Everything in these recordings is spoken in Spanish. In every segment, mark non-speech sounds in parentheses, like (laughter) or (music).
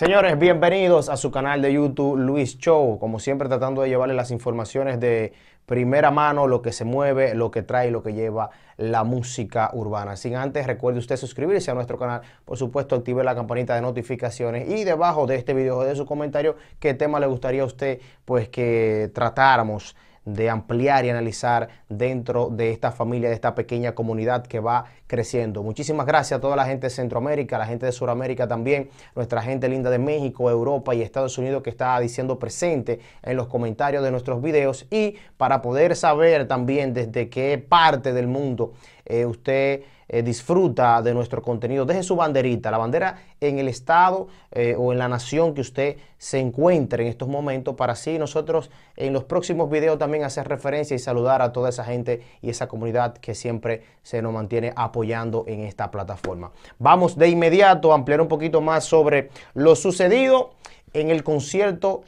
Señores, bienvenidos a su canal de YouTube Luis Show, como siempre tratando de llevarle las informaciones de primera mano, lo que se mueve, lo que trae, lo que lleva la música urbana. Sin antes, recuerde usted suscribirse a nuestro canal, por supuesto, active la campanita de notificaciones y debajo de este video de su comentario qué tema le gustaría a usted pues que tratáramos de ampliar y analizar dentro de esta familia, de esta pequeña comunidad que va creciendo. Muchísimas gracias a toda la gente de Centroamérica, la gente de Sudamérica también, nuestra gente linda de México, Europa y Estados Unidos que está diciendo presente en los comentarios de nuestros videos y para poder saber también desde qué parte del mundo eh, usted eh, disfruta de nuestro contenido. Deje su banderita, la bandera en el estado eh, o en la nación que usted se encuentre en estos momentos para así nosotros en los próximos videos también hacer referencia y saludar a toda esa gente y esa comunidad que siempre se nos mantiene apoyando en esta plataforma. Vamos de inmediato a ampliar un poquito más sobre lo sucedido en el concierto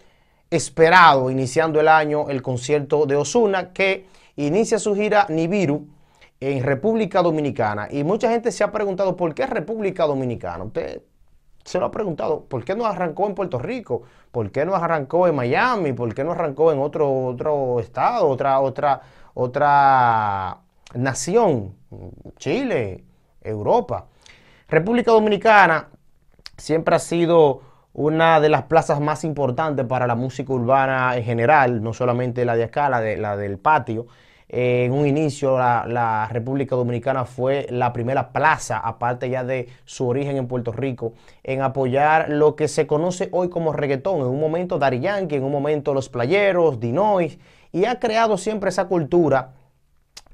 esperado iniciando el año, el concierto de Osuna que inicia su gira Nibiru en República Dominicana. Y mucha gente se ha preguntado, ¿por qué República Dominicana? Usted se lo ha preguntado, ¿por qué no arrancó en Puerto Rico? ¿Por qué no arrancó en Miami? ¿Por qué no arrancó en otro, otro estado, otra, otra, otra nación? Chile, Europa. República Dominicana siempre ha sido una de las plazas más importantes para la música urbana en general, no solamente la de acá, la del patio en un inicio la, República Dominicana fue la primera plaza, aparte ya de su origen en Puerto Rico, en apoyar lo que se conoce hoy como reggaetón. En un momento Dari Yankee, en un momento Los Playeros, Dinois, y ha creado siempre esa cultura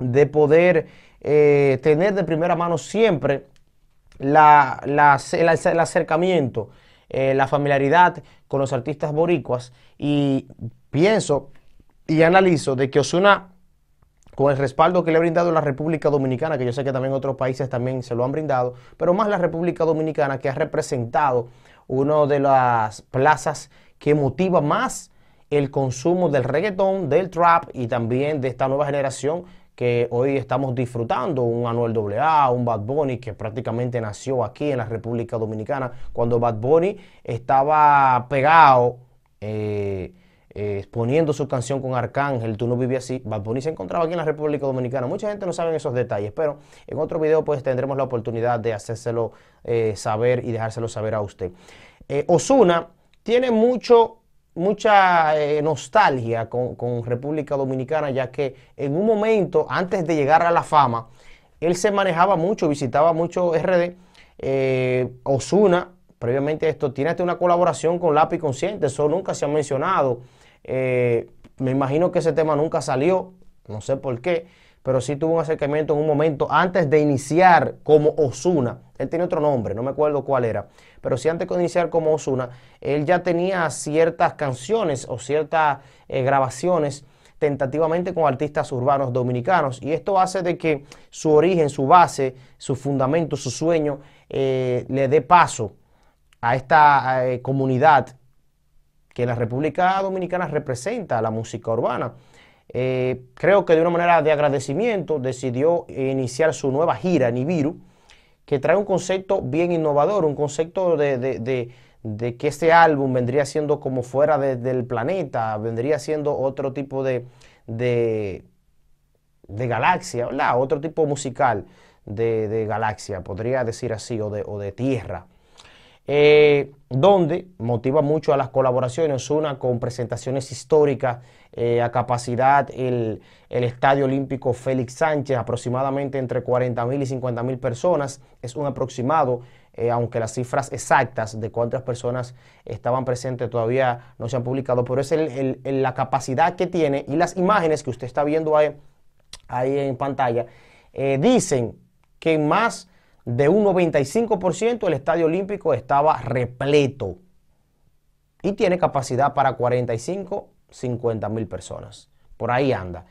de poder eh, tener de primera mano siempre la, el, acercamiento, eh, la familiaridad con los artistas boricuas y pienso y analizo de que Osuna con el respaldo que le ha brindado la República Dominicana, que yo sé que también otros países también se lo han brindado, pero más la República Dominicana que ha representado una de las plazas que motiva más el consumo del reggaetón, del trap y también de esta nueva generación que hoy estamos disfrutando, un Anuel AA, un Bad Bunny que prácticamente nació aquí en la República Dominicana, cuando Bad Bunny estaba pegado. Eh, exponiendo su canción con Arcángel, Tú no vivías así, Bad se encontraba aquí en la República Dominicana. Mucha gente no sabe esos detalles, pero en otro video pues tendremos la oportunidad de hacérselo eh, saber y dejárselo saber a usted. Eh, Osuna tiene mucho, mucha eh, nostalgia con, República Dominicana, ya que en un momento antes de llegar a la fama, él se manejaba mucho, visitaba mucho RD. Osuna, previamente a esto, tiene una colaboración con Lápiz Consciente, eso nunca se ha mencionado. Eh, me imagino que ese tema nunca salió, no sé por qué, pero sí tuvo un acercamiento en un momento antes de iniciar como Osuna. Él tenía otro nombre, no me acuerdo cuál era, pero sí antes de iniciar como Osuna, él ya tenía ciertas canciones o ciertas eh, grabaciones tentativamente con artistas urbanos dominicanos. Y esto hace de que su origen, su base, su fundamento, su sueño eh, le dé paso a esta comunidad que la República Dominicana representa la música urbana. Eh, creo que de una manera de agradecimiento decidió iniciar su nueva gira, Nibiru, que trae un concepto bien innovador, un concepto de, que este álbum vendría siendo como fuera del planeta, vendría siendo otro tipo de, de, galaxia, otro tipo musical de, galaxia, podría decir así, o de, o de tierra. Eh, donde motiva mucho a las colaboraciones, una con presentaciones históricas eh, a capacidad, el, Estadio Olímpico Félix Sánchez, aproximadamente entre 40.000 y 50.000 personas, es un aproximado, eh, aunque las cifras exactas de cuántas personas estaban presentes todavía no se han publicado, pero es la capacidad que tiene y las imágenes que usted está viendo ahí, ahí en pantalla, dicen que más de un 95%, el Estadio Olímpico estaba repleto y tiene capacidad para 45, 50 mil personas. Por ahí anda.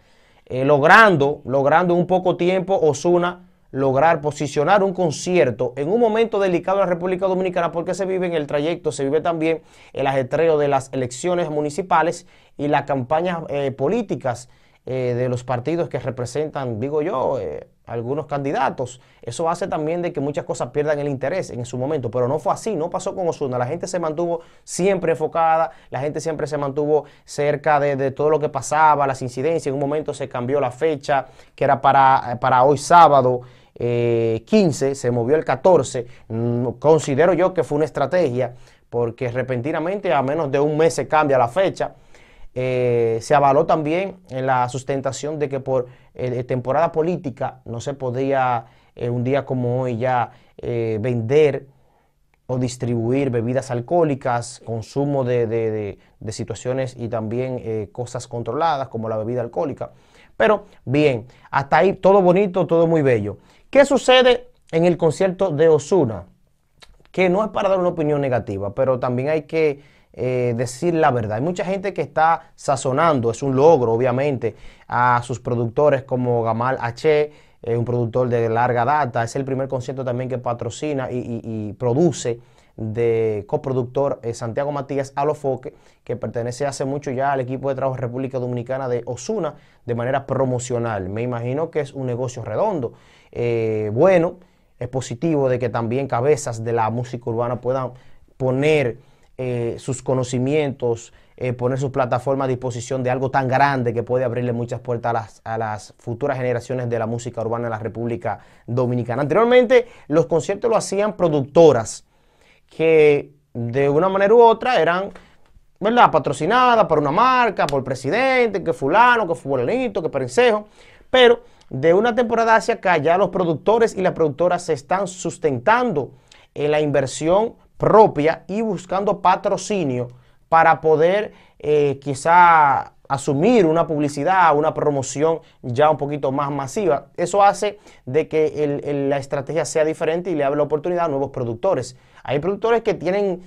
Eh, logrando, logrando un poco tiempo, Osuna lograr posicionar un concierto en un momento delicado en la República Dominicana porque se vive en el trayecto, se vive también el ajetreo de las elecciones municipales y las campañas eh, políticas eh, de los partidos que representan, digo yo, algunos candidatos. Eso hace también de que muchas cosas pierdan el interés en su momento, pero no fue así, no pasó con Osuna. La gente se mantuvo siempre enfocada, la gente siempre se mantuvo cerca de, todo lo que pasaba, las incidencias. En un momento se cambió la fecha, que era para, para hoy sábado. 15, eh, se movió el 14, mm, considero yo que fue una estrategia, porque repentinamente a menos de un mes se cambia la fecha, eh, se avaló también en la sustentación de que por eh, temporada política no se podía eh, un día como hoy ya vender o distribuir bebidas alcohólicas, consumo de, de situaciones y también cosas controladas como la bebida alcohólica. Pero bien, hasta ahí todo bonito, todo muy bello. ¿Qué sucede en el concierto de Osuna? Que no es para dar una opinión negativa, pero también hay que eh, decir la verdad. Hay mucha gente que está sazonando, es un logro obviamente, a sus productores como Gamal H., eh, un productor de larga data, es el primer concierto también que patrocina y, produce de coproductor eh, Santiago Matías Alofoque, que pertenece hace mucho ya al equipo de trabajo República Dominicana de Osuna de manera promocional. Me imagino que es un negocio redondo. bueno, es positivo de que también cabezas de la música urbana puedan poner eh, sus conocimientos, eh, poner sus plataformas a disposición de algo tan grande que puede abrirle muchas puertas a las, futuras generaciones de la música urbana en la República Dominicana. Anteriormente los conciertos lo hacían productoras que de una manera u otra eran, ¿verdad?, patrocinadas por una marca, por el presidente, que fulano, que fulanito, que perencejo, pero de una temporada hacia acá ya los productores y las productoras se están sustentando en la inversión propia y buscando patrocinio para poder eh, quizá asumir una publicidad, una promoción ya un poquito más masiva. Eso hace de que la estrategia sea diferente y le abre la oportunidad a nuevos productores. Hay productores que tienen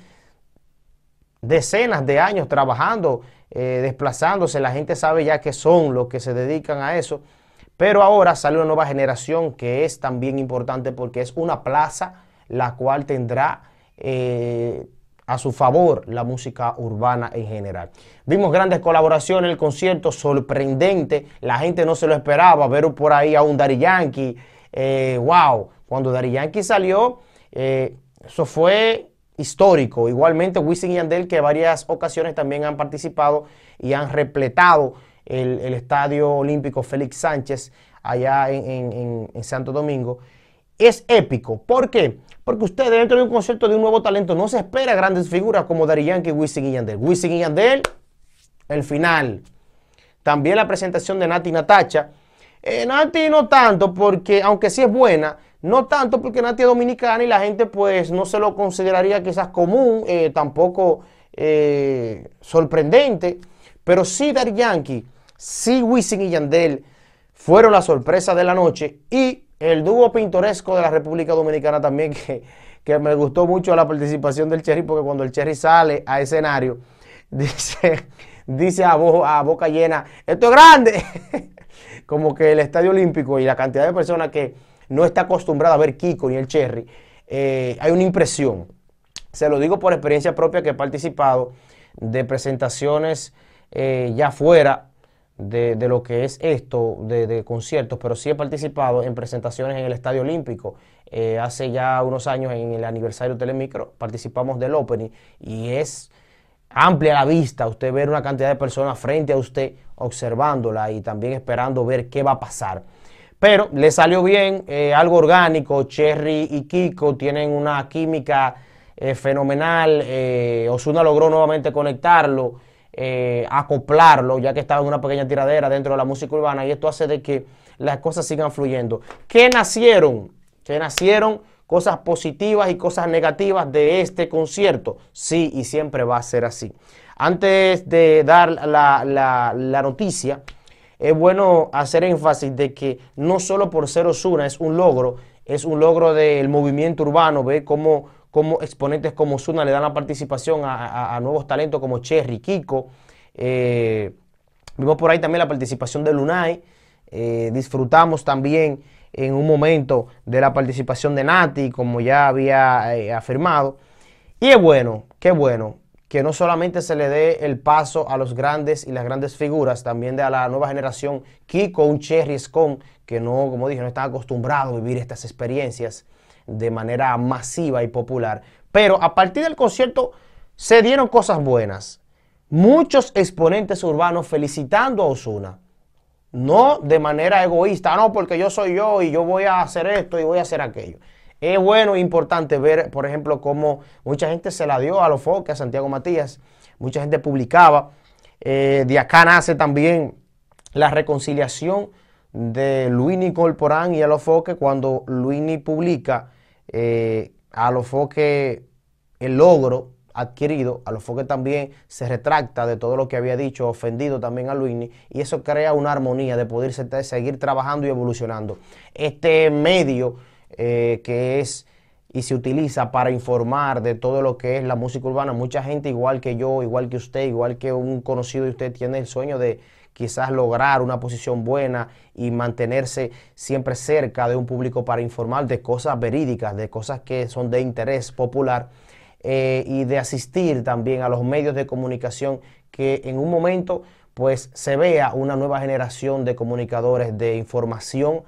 decenas de años trabajando, eh, desplazándose, la gente sabe ya que son los que se dedican a eso, pero ahora sale una nueva generación que es también importante porque es una plaza la cual tendrá eh, a su favor la música urbana en general. Vimos grandes colaboraciones, el concierto sorprendente, la gente no se lo esperaba, ver por ahí a un Dari Yankee, eh, wow, cuando Dari Yankee salió, eh, eso fue histórico. Igualmente Wisin y Andel que varias ocasiones también han participado y han repletado el, Estadio Olímpico Félix Sánchez allá en Santo Domingo es épico. ¿Por qué? Porque usted dentro de un concepto de un nuevo talento no se espera grandes figuras como Dari Yankee, Wisin y Yandel. Wisin y Yandel, el final. También la presentación de Nati Natacha. Eh, Nati no tanto, porque aunque sí es buena, no tanto porque Nati es dominicana y la gente pues no se lo consideraría quizás común, eh, tampoco eh, sorprendente. Pero sí Dari Yankee, sí Wisin y Yandel fueron la sorpresa de la noche y el dúo pintoresco de la República Dominicana también, que, que me gustó mucho la participación del Cherry, porque cuando el Cherry sale a escenario, (laughs) dice, dice a, a boca llena, esto es grande. (laughs) Como que el Estadio Olímpico y la cantidad de personas que no está acostumbrada a ver Kiko ni el Cherry, eh, hay una impresión. Se lo digo por experiencia propia que he participado de presentaciones eh, ya fuera de, de, lo que es esto de, conciertos, pero sí he participado en presentaciones en el Estadio Olímpico. Eh, hace ya unos años, en el aniversario Telemicro, participamos del opening y es amplia la vista, usted ver una cantidad de personas frente a usted observándola y también esperando ver qué va a pasar. Pero le salió bien, eh, algo orgánico, Cherry y Kiko tienen una química eh, fenomenal, Osuna logró nuevamente conectarlo. Eh, acoplarlo, ya que estaba en una pequeña tiradera dentro de la música urbana y esto hace de que las cosas sigan fluyendo. ¿Qué nacieron? ¿Qué nacieron? Cosas positivas y cosas negativas de este concierto. Sí, y siempre va a ser así. Antes de dar la, la, la noticia, es bueno hacer énfasis de que no solo por ser Osuna es un logro, es un logro del movimiento urbano, ve cómo como exponentes como Suna le dan la participación a, nuevos talentos como Cherry, Kiko. Eh, vimos por ahí también la participación de Lunay. Eh, disfrutamos también en un momento de la participación de Nati, como ya había eh, afirmado. Y es bueno, qué bueno, que no solamente se le dé el paso a los grandes y las grandes figuras, también de a la nueva generación, Kiko, un Cherry Scon, que no, como dije, no están acostumbrado a vivir estas experiencias de manera masiva y popular. Pero a partir del concierto se dieron cosas buenas. Muchos exponentes urbanos felicitando a Osuna. No de manera egoísta, no porque yo soy yo y yo voy a hacer esto y voy a hacer aquello. Es bueno e importante ver, por ejemplo, cómo mucha gente se la dio a los foques, a Santiago Matías. Mucha gente publicaba. Eh, de acá nace también la reconciliación de Luini Corporán y Alofoque cuando Luini publica eh, Alofoque el logro adquirido, Alofoque también se retracta de todo lo que había dicho, ofendido también a Luini, y eso crea una armonía de poder seguir trabajando y evolucionando. Este medio eh, que es y se utiliza para informar de todo lo que es la música urbana, mucha gente igual que yo, igual que usted, igual que un conocido de usted tiene el sueño de quizás lograr una posición buena y mantenerse siempre cerca de un público para informar de cosas verídicas, de cosas que son de interés popular eh, y de asistir también a los medios de comunicación que en un momento pues se vea una nueva generación de comunicadores de información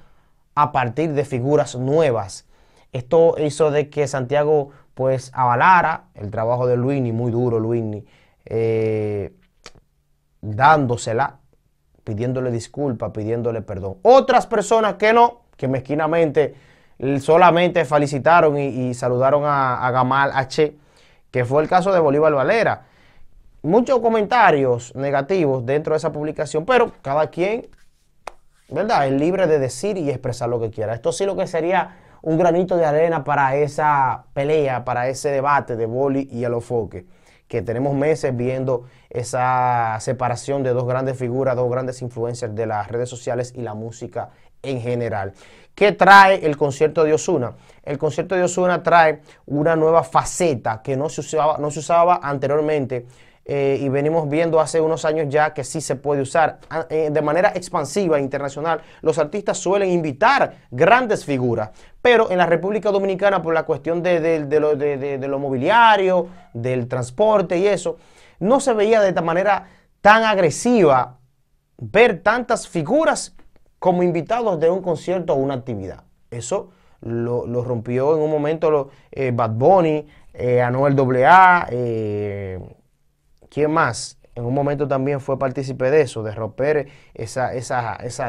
a partir de figuras nuevas. Esto hizo de que Santiago pues avalara el trabajo de Luini, muy duro Luini, eh, dándosela pidiéndole disculpas, pidiéndole perdón. Otras personas que no, que mezquinamente solamente felicitaron y, saludaron a, Gamal H, que fue el caso de Bolívar Valera. Muchos comentarios negativos dentro de esa publicación, pero cada quien, ¿verdad? Es libre de decir y expresar lo que quiera. Esto sí lo que sería un granito de arena para esa pelea, para ese debate de Boli y el que tenemos meses viendo esa separación de dos grandes figuras, dos grandes influencers de las redes sociales y la música en general. ¿Qué trae el concierto de Osuna? El concierto de Osuna trae una nueva faceta que no se usaba, no se usaba anteriormente eh, y venimos viendo hace unos años ya que sí se puede usar ah, eh, de manera expansiva e internacional. Los artistas suelen invitar grandes figuras, pero en la República Dominicana por la cuestión de, lo, mobiliario, del transporte y eso, no se veía de esta manera tan agresiva ver tantas figuras como invitados de un concierto o una actividad. Eso lo, rompió en un momento lo, eh, Bad Bunny, Anuel AA, ¿Quién más? En un momento también fue partícipe de eso, de romper esa,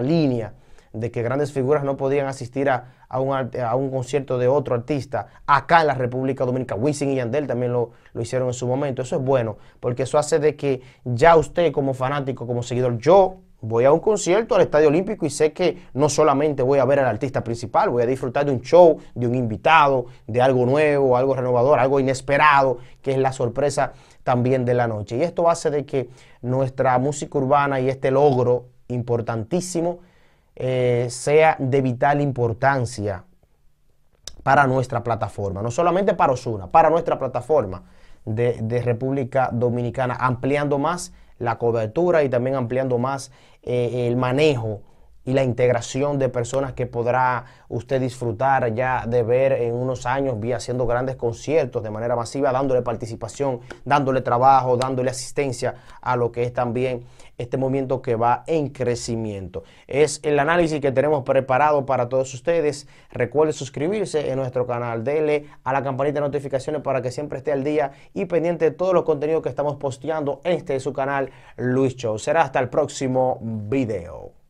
línea de que grandes figuras no podían asistir a, un, concierto de otro artista acá en la República Dominicana. Wisin y Yandel también lo, lo, hicieron en su momento. Eso es bueno, porque eso hace de que ya usted como fanático, como seguidor, yo voy a un concierto al Estadio Olímpico y sé que no solamente voy a ver al artista principal, voy a disfrutar de un show, de un invitado, de algo nuevo, algo renovador, algo inesperado, que es la sorpresa también de la noche. Y esto hace de que nuestra música urbana y este logro importantísimo eh, sea de vital importancia para nuestra plataforma, no solamente para Osuna, para nuestra plataforma de, República Dominicana, ampliando más la cobertura y también ampliando más eh, el manejo y la integración de personas que podrá usted disfrutar ya de ver en unos años vía haciendo grandes conciertos de manera masiva, dándole participación, dándole trabajo, dándole asistencia a lo que es también este movimiento que va en crecimiento. Es el análisis que tenemos preparado para todos ustedes. Recuerde suscribirse en nuestro canal, dele a la campanita de notificaciones para que siempre esté al día y pendiente de todos los contenidos que estamos posteando. Este su canal Luis Show. Será hasta el próximo video.